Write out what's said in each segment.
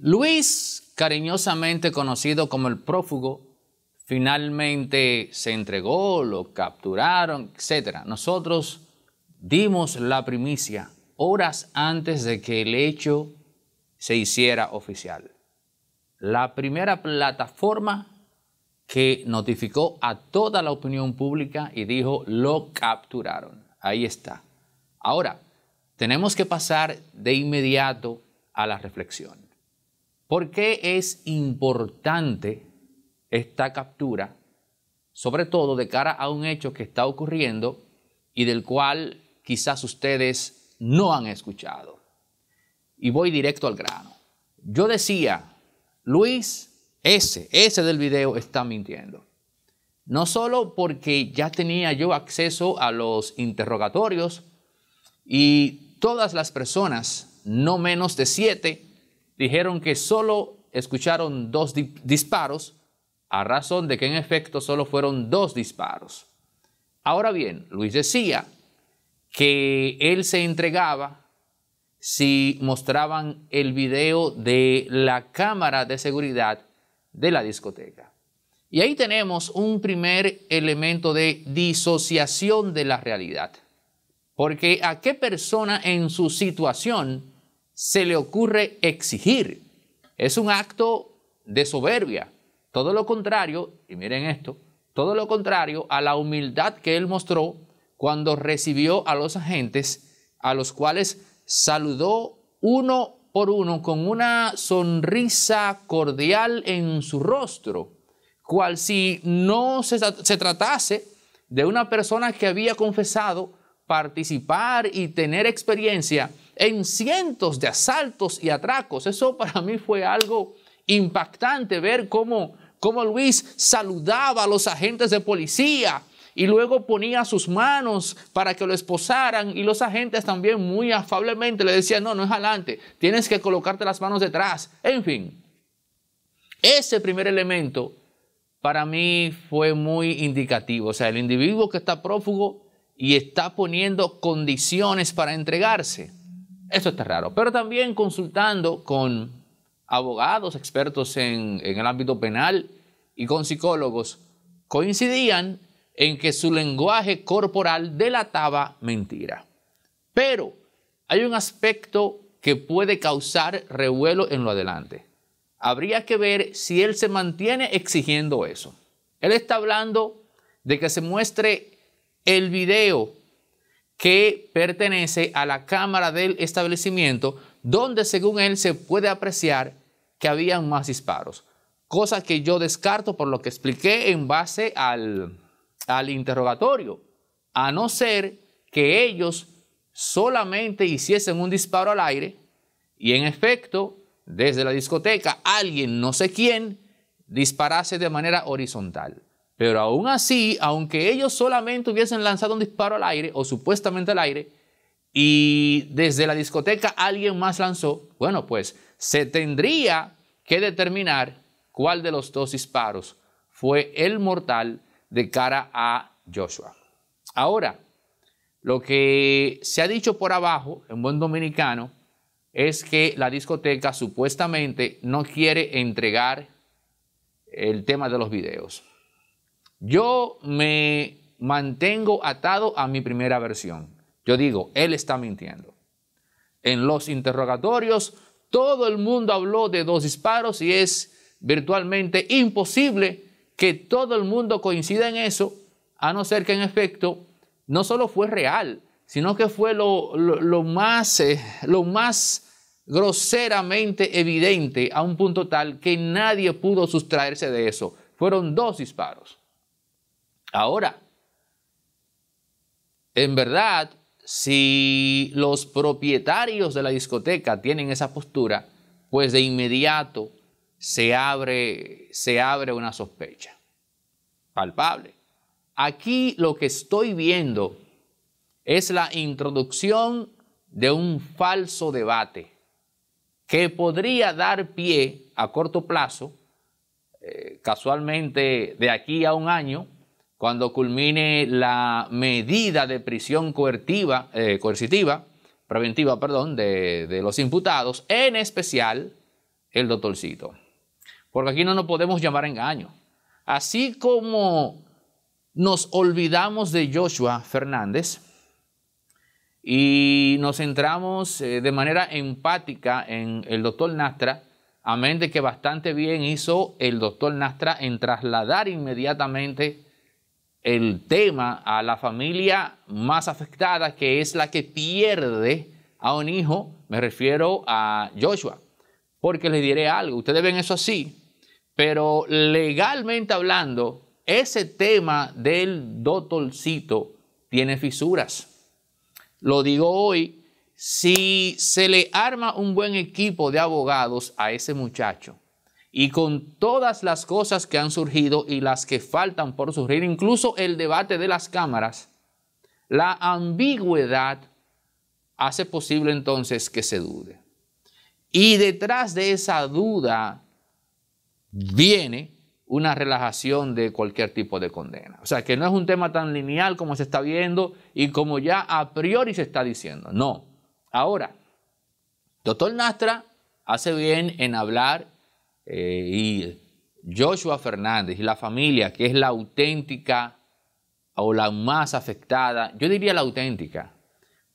Luis, cariñosamente conocido como el prófugo, finalmente se entregó, lo capturaron, etc. Nosotros dimos la primicia horas antes de que el hecho se hiciera oficial. La primera plataforma que notificó a toda la opinión pública y dijo, lo capturaron. Ahí está. Ahora, tenemos que pasar de inmediato a la reflexión. ¿Por qué es importante esta captura? Sobre todo de cara a un hecho que está ocurriendo y del cual quizás ustedes no han escuchado. Y voy directo al grano. Yo decía, Luis, ese, ese del video está mintiendo. No solo porque ya tenía yo acceso a los interrogatorios y todas las personas, no menos de siete, dijeron que solo escucharon dos disparos, a razón de que en efecto solo fueron dos disparos. Ahora bien, Luis decía que él se entregaba si mostraban el video de la cámara de seguridad de la discoteca. Y ahí tenemos un primer elemento de disociación de la realidad. Porque a qué persona en su situación se le ocurre exigir. Es un acto de soberbia. Todo lo contrario, y miren esto, todo lo contrario a la humildad que él mostró cuando recibió a los agentes, a los cuales saludó uno por uno con una sonrisa cordial en su rostro, cual si no se, tratase de una persona que había confesado participar y tener experiencia en cientos de asaltos y atracos. Eso para mí fue algo impactante ver cómo, Luis saludaba a los agentes de policía y luego ponía sus manos para que lo esposaran y los agentes también muy afablemente le decían, no, no es adelante, tienes que colocarte las manos detrás. En fin, ese primer elemento para mí fue muy indicativo, o sea, el individuo que está prófugo y está poniendo condiciones para entregarse. Eso está raro. Pero también consultando con abogados, expertos en, el ámbito penal y con psicólogos, coincidían en que su lenguaje corporal delataba mentira. Pero hay un aspecto que puede causar revuelo en lo adelante. Habría que ver si él se mantiene exigiendo eso. Él está hablando de que se muestre el video que pertenece a la cámara del establecimiento, donde según él se puede apreciar que habían más disparos. Cosa que yo descarto por lo que expliqué en base al, al interrogatorio, a no ser que ellos solamente hiciesen un disparo al aire y en efecto, desde la discoteca, alguien, no sé quién, disparase de manera horizontal. Pero aún así, aunque ellos solamente hubiesen lanzado un disparo al aire, o supuestamente al aire, y desde la discoteca alguien más lanzó, bueno, pues se tendría que determinar cuál de los dos disparos fue el mortal de cara a Joshua. Ahora, lo que se ha dicho por abajo, en buen dominicano, es que la discoteca supuestamente no quiere entregar el tema de los videos. Yo me mantengo atado a mi primera versión. Yo digo, él está mintiendo. En los interrogatorios, todo el mundo habló de dos disparos y es virtualmente imposible que todo el mundo coincida en eso, a no ser que en efecto no solo fue real, sino que fue lo, eh, más groseramente evidente a un punto tal que nadie pudo sustraerse de eso. Fueron dos disparos. Ahora, en verdad, si los propietarios de la discoteca tienen esa postura, pues de inmediato se abre, se abre una sospecha palpable. Aquí lo que estoy viendo es la introducción de un falso debate que podría dar pie a corto plazo, eh, casualmente de aquí a un año, cuando culmine la medida de prisión coertiva, eh, coercitiva, preventiva, perdón, de, los imputados, en especial el doctorcito. Porque aquí no nos podemos llamar engaño. Así como nos olvidamos de Joshua Fernández y nos centramos eh, de manera empática en el doctor Nastra, amén de que bastante bien hizo el doctor Nastra en trasladar inmediatamente el tema a la familia más afectada, que es la que pierde a un hijo, me refiero a Joshua, porque les diré algo, ustedes ven eso así, pero legalmente hablando, ese tema del doctorcito tiene fisuras. Lo digo hoy, si se le arma un buen equipo de abogados a ese muchacho, y con todas las cosas que han surgido y las que faltan por surgir, incluso el debate de las cámaras, la ambigüedad hace posible entonces que se dude. Y detrás de esa duda viene una relajación de cualquier tipo de condena. O sea, que no es un tema tan lineal como se está viendo y como ya a priori se está diciendo. No. Ahora, doctor Nastra hace bien en hablar eh, y Joshua Fernández y la familia, que es la auténtica o la más afectada, yo diría la auténtica,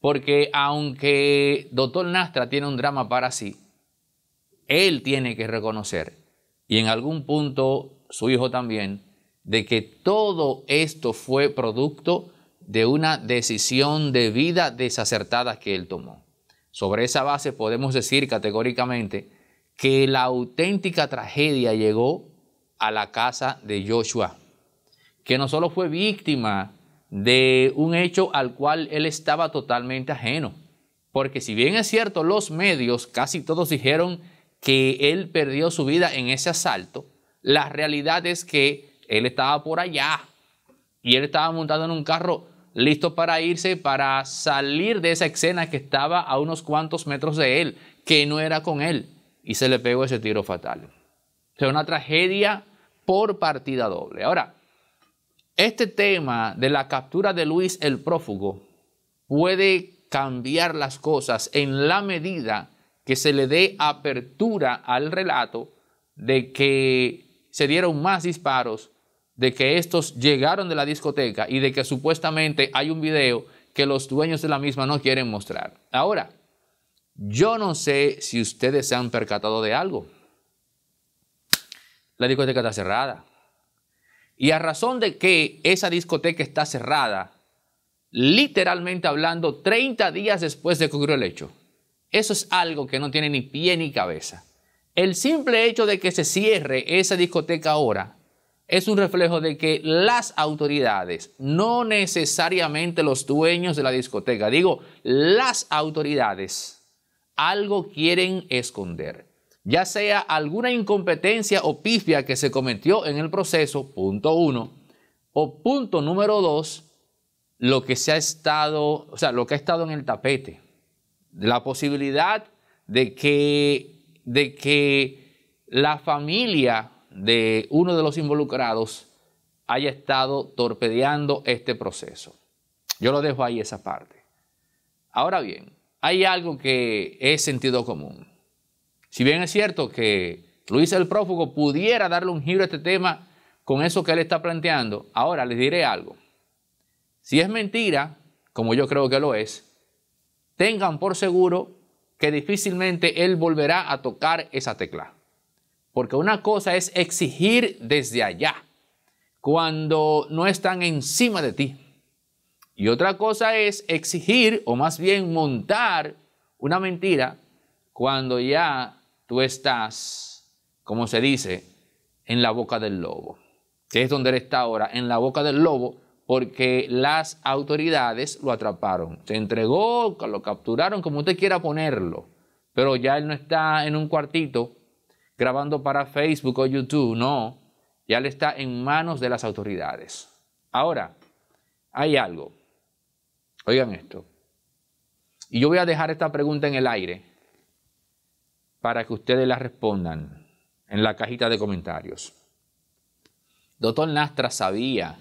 porque aunque doctor Nastra tiene un drama para sí, él tiene que reconocer, y en algún punto su hijo también, de que todo esto fue producto de una decisión de vida desacertada que él tomó. Sobre esa base podemos decir categóricamente que la auténtica tragedia llegó a la casa de Joshua, que no solo fue víctima de un hecho al cual él estaba totalmente ajeno, porque si bien es cierto, los medios casi todos dijeron que él perdió su vida en ese asalto, la realidad es que él estaba por allá y él estaba montado en un carro listo para irse, para salir de esa escena que estaba a unos cuantos metros de él, que no era con él y se le pegó ese tiro fatal. O sea, una tragedia por partida doble. Ahora, este tema de la captura de Luis el prófugo puede cambiar las cosas en la medida que se le dé apertura al relato de que se dieron más disparos, de que estos llegaron de la discoteca y de que supuestamente hay un video que los dueños de la misma no quieren mostrar. Ahora, yo no sé si ustedes se han percatado de algo. La discoteca está cerrada. Y a razón de que esa discoteca está cerrada, literalmente hablando, 30 días después de que ocurrió el hecho. Eso es algo que no tiene ni pie ni cabeza. El simple hecho de que se cierre esa discoteca ahora es un reflejo de que las autoridades, no necesariamente los dueños de la discoteca, digo, las autoridades, algo quieren esconder, ya sea alguna incompetencia o pifia que se cometió en el proceso, punto uno, o punto número dos, lo que se ha estado, o sea, lo que ha estado en el tapete, la posibilidad de que, de que la familia de uno de los involucrados haya estado torpedeando este proceso. Yo lo dejo ahí esa parte. Ahora bien, hay algo que es sentido común. Si bien es cierto que Luis el prófugo pudiera darle un giro a este tema con eso que él está planteando, ahora les diré algo. Si es mentira, como yo creo que lo es, tengan por seguro que difícilmente él volverá a tocar esa tecla. Porque una cosa es exigir desde allá, cuando no están encima de ti. Y otra cosa es exigir o más bien montar una mentira cuando ya tú estás, como se dice, en la boca del lobo, que es donde él está ahora, en la boca del lobo, porque las autoridades lo atraparon. Se entregó, lo capturaron, como usted quiera ponerlo, pero ya él no está en un cuartito grabando para Facebook o YouTube, no, ya él está en manos de las autoridades. Ahora, hay algo. Oigan esto. Y yo voy a dejar esta pregunta en el aire para que ustedes la respondan en la cajita de comentarios. Doctor Nastra sabía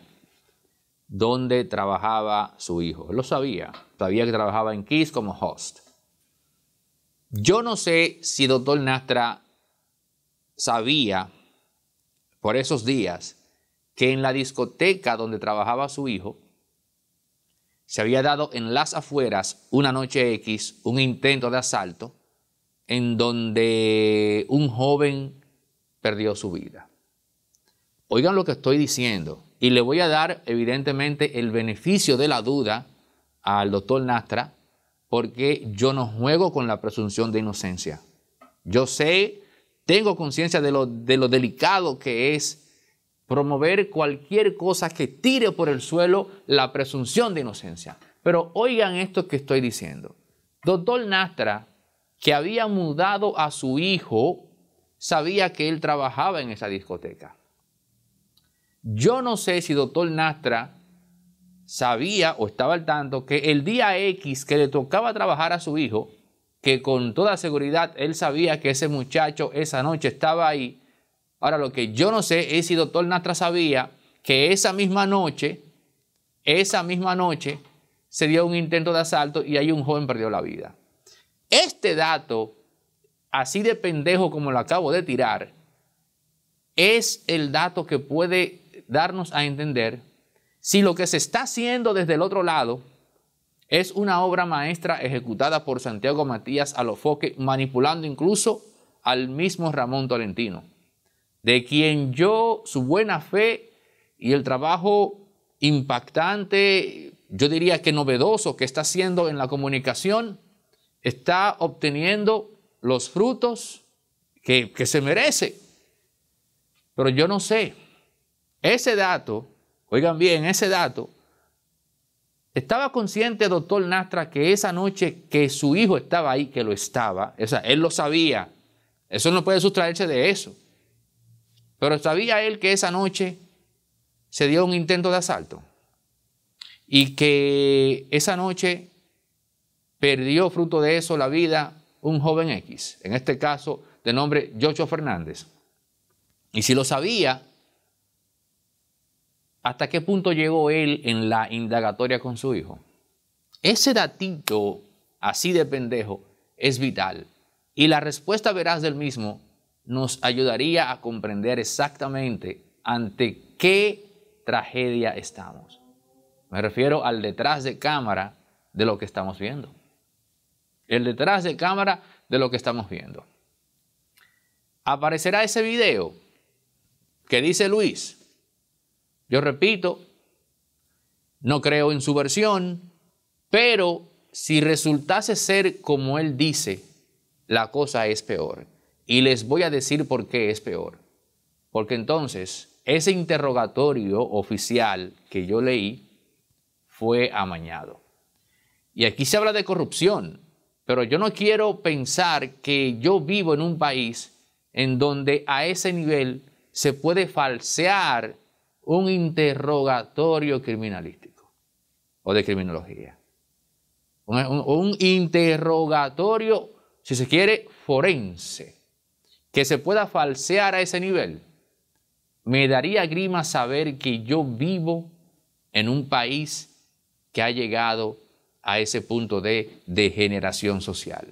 dónde trabajaba su hijo. Lo sabía. Sabía que trabajaba en Kiss como host. Yo no sé si doctor Nastra sabía por esos días que en la discoteca donde trabajaba su hijo se había dado en las afueras una noche X un intento de asalto en donde un joven perdió su vida. Oigan lo que estoy diciendo y le voy a dar evidentemente el beneficio de la duda al doctor Nastra porque yo no juego con la presunción de inocencia. Yo sé, tengo conciencia de lo, de lo delicado que es promover cualquier cosa que tire por el suelo la presunción de inocencia. Pero oigan esto que estoy diciendo. Doctor Nastra, que había mudado a su hijo, sabía que él trabajaba en esa discoteca. Yo no sé si doctor Nastra sabía o estaba al tanto que el día X que le tocaba trabajar a su hijo, que con toda seguridad él sabía que ese muchacho esa noche estaba ahí, Ahora, lo que yo no sé es si doctor Nastra sabía que esa misma noche, esa misma noche, se dio un intento de asalto y ahí un joven perdió la vida. Este dato, así de pendejo como lo acabo de tirar, es el dato que puede darnos a entender si lo que se está haciendo desde el otro lado es una obra maestra ejecutada por Santiago Matías Alofoque, manipulando incluso al mismo Ramón Tolentino de quien yo su buena fe y el trabajo impactante, yo diría que novedoso que está haciendo en la comunicación, está obteniendo los frutos que, se merece. Pero yo no sé, ese dato, oigan bien, ese dato, estaba consciente, doctor Nastra, que esa noche que su hijo estaba ahí, que lo estaba, o él lo sabía, eso no puede sustraerse de eso. Pero sabía él que esa noche se dio un intento de asalto y que esa noche perdió fruto de eso la vida un joven X, en este caso de nombre Yocho Fernández. Y si lo sabía, ¿hasta qué punto llegó él en la indagatoria con su hijo? Ese datito así de pendejo es vital. Y la respuesta verás del mismo nos ayudaría a comprender exactamente ante qué tragedia estamos. Me refiero al detrás de cámara de lo que estamos viendo. El detrás de cámara de lo que estamos viendo. Aparecerá ese video que dice Luis. Yo repito, no creo en su versión, pero si resultase ser como él dice, la cosa es peor. Y les voy a decir por qué es peor. Porque entonces ese interrogatorio oficial que yo leí fue amañado. Y aquí se habla de corrupción, pero yo no quiero pensar que yo vivo en un país en donde a ese nivel se puede falsear un interrogatorio criminalístico o de criminología. Un, un interrogatorio, si se quiere, forense que se pueda falsear a ese nivel, me daría grima saber que yo vivo en un país que ha llegado a ese punto de degeneración social.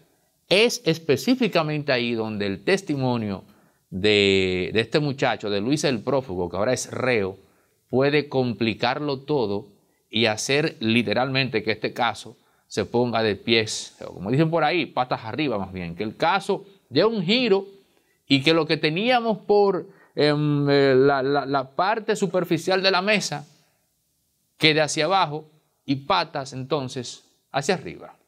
Es específicamente ahí donde el testimonio de, este muchacho, de Luis el prófugo, que ahora es reo, puede complicarlo todo y hacer literalmente que este caso se ponga de pies, como dicen por ahí, patas arriba más bien, que el caso dé un giro y que lo que teníamos por em, eh, la, la parte superficial de la mesa quede hacia abajo y patas entonces hacia arriba.